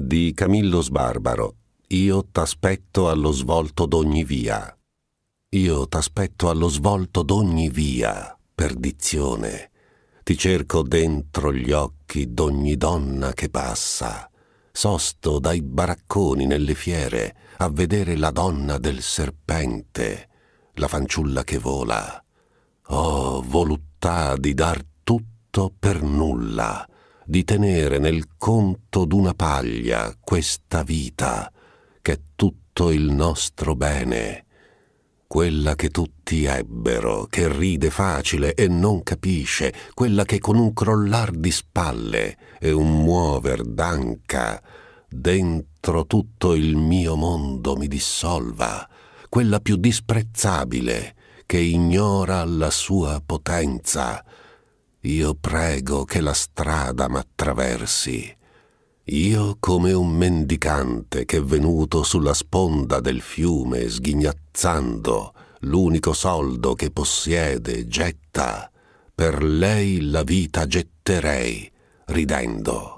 di Camillo Sbarbaro. Io t'aspetto allo svolto d'ogni via. Io t'aspetto allo svolto d'ogni via, perdizione. Ti cerco dentro gli occhi d'ogni donna che passa. Sosto dai baracconi nelle fiere a vedere la donna del serpente, la fanciulla che vola. Oh, voluttà di dar tutto per nulla di tenere nel conto d'una paglia questa vita, che è tutto il nostro bene, quella che tutti ebbero, che ride facile e non capisce, quella che con un crollar di spalle e un muover d'anca, dentro tutto il mio mondo mi dissolva, quella più disprezzabile, che ignora la sua potenza, io prego che la strada m'attraversi. Io come un mendicante che è venuto sulla sponda del fiume sghignazzando l'unico soldo che possiede getta, per lei la vita getterei, ridendo.